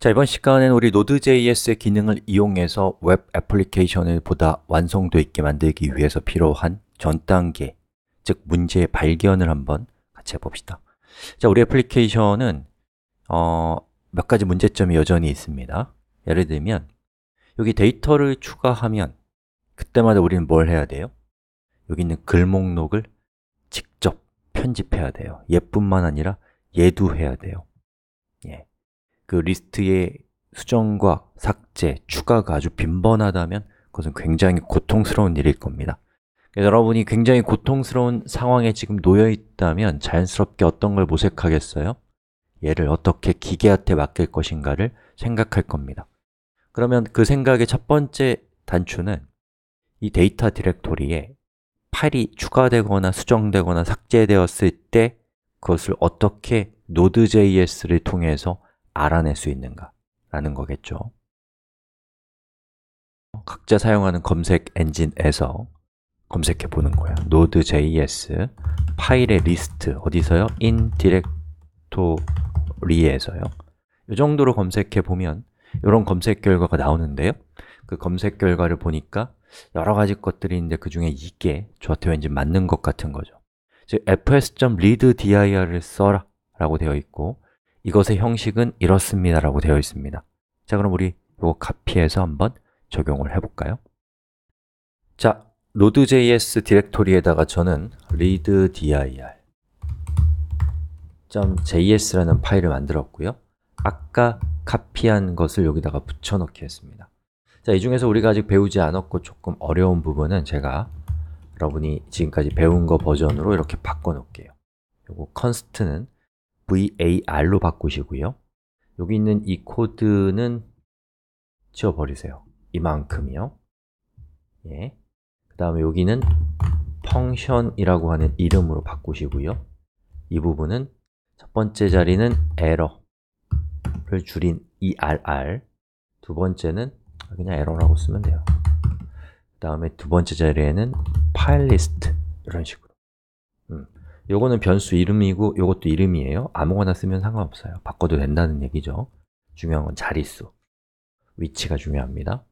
자, 이번 시간에는 우리 Node.js의 기능을 이용해서 웹 애플리케이션을 보다 완성도 있게 만들기 위해서 필요한 전 단계, 즉 문제의 발견을 한번 같이 해봅시다 자, 우리 애플리케이션은 어, 몇 가지 문제점이 여전히 있습니다 예를 들면 여기 데이터를 추가하면 그때마다 우리는 뭘 해야 돼요? 여기 있는 글목록을 직접 편집해야 돼요 얘뿐만 아니라 얘도 해야 돼요 예. 그 리스트의 수정과 삭제, 추가가 아주 빈번하다면 그것은 굉장히 고통스러운 일일 겁니다. 여러분이 굉장히 고통스러운 상황에 지금 놓여 있다면 자연스럽게 어떤 걸 모색하겠어요? 얘를 어떻게 기계한테 맡길 것인가를 생각할 겁니다. 그러면 그 생각의 첫 번째 단추는 이 데이터 디렉토리에 파일이 추가되거나 수정되거나 삭제되었을 때 그것을 어떻게 Node.js를 통해서 알아낼 수 있는가라는 거겠죠. 각자 사용하는 검색 엔진에서 검색해 보는 거예요. node.js 파일의 리스트 어디서요? in d i r e 디렉토 y 에서요이 정도로 검색해 보면 이런 검색 결과가 나오는데요. 그 검색 결과를 보니까 여러 가지 것들이 있는데 그 중에 이게 저한테 왠지 맞는 것 같은 거죠. 즉 fs.readdir을 써라 라고 되어 있고 이것의 형식은 이렇습니다 라고 되어 있습니다 자 그럼 우리 이거 카피해서 한번 적용을 해볼까요? 자, node.js 디렉토리에다가 저는 readdir.js라는 파일을 만들었고요 아까 카피한 것을 여기다가 붙여넣기 했습니다 자, 이 중에서 우리가 아직 배우지 않았고 조금 어려운 부분은 제가 여러분이 지금까지 배운 거 버전으로 이렇게 바꿔놓을게요 요거 const는 var로 바꾸시고요 여기 있는 이 코드는 지워버리세요 이만큼이요 예. 그 다음에 여기는 function이라고 하는 이름으로 바꾸시고요 이 부분은 첫 번째 자리는 error를 줄인 err 두 번째는 그냥 error라고 쓰면 돼요 그 다음에 두 번째 자리에는 파일 리스트 이런 식으로 요거는 변수 이름이고 요것도 이름이에요 아무거나 쓰면 상관없어요 바꿔도 된다는 얘기죠 중요한 건 자릿수 위치가 중요합니다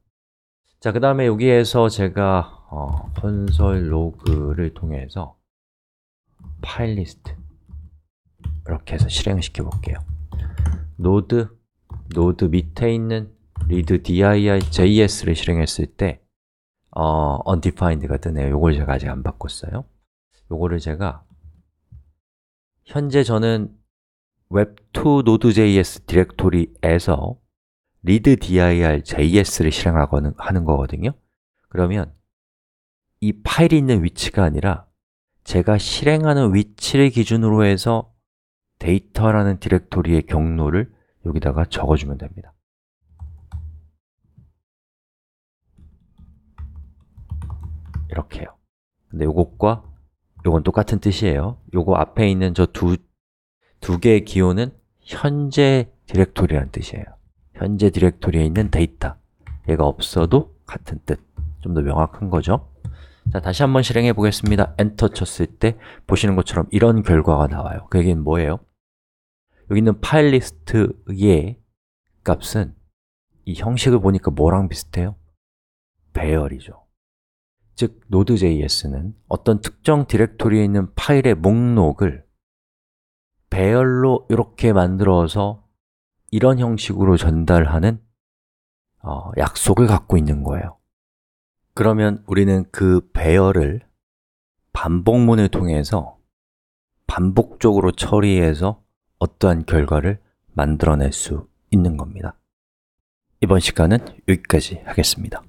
자, 그 다음에 여기에서 제가 어, 콘솔 로그를 통해서 파일 리스트 이렇게 해서 실행시켜 볼게요 노드, 노드 밑에 있는 read dir js를 실행했을 때 어, undefined가 뜨네요 이걸 제가 아직 안 바꿨어요 이거를 제가 현재 저는 웹2 Node.js 디렉토리에서 readdir.js를 실행하는 거거든요 그러면 이 파일이 있는 위치가 아니라 제가 실행하는 위치를 기준으로 해서 데이터라는 디렉토리의 경로를 여기다가 적어주면 됩니다 이렇게요 근데 이것과 요건 똑같은 뜻이에요 요거 앞에 있는 저 두 두 개의 기호는 현재 디렉토리란 뜻이에요 현재 디렉토리에 있는 데이터 얘가 없어도 같은 뜻좀 더 명확한 거죠 자, 다시 한번 실행해 보겠습니다 엔터 쳤을 때 보시는 것처럼 이런 결과가 나와요 그 얘기는 뭐예요? 여기 있는 파일 리스트의 값은 이 형식을 보니까 뭐랑 비슷해요? 배열이죠 즉 Node.js는 어떤 특정 디렉토리에 있는 파일의 목록을 배열로 이렇게 만들어서 이런 형식으로 전달하는 어, 약속을 갖고 있는 거예요 그러면 우리는 그 배열을 반복문을 통해서 반복적으로 처리해서 어떠한 결과를 만들어낼 수 있는 겁니다 이번 시간은 여기까지 하겠습니다